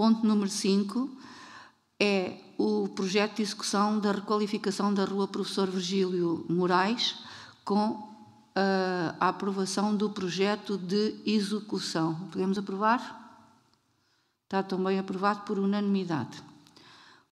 Ponto número 5 é o projeto de execução da requalificação da Rua Professor Virgílio Moraes com Uh, a aprovação do projeto de execução. Podemos aprovar? Está também aprovado por unanimidade.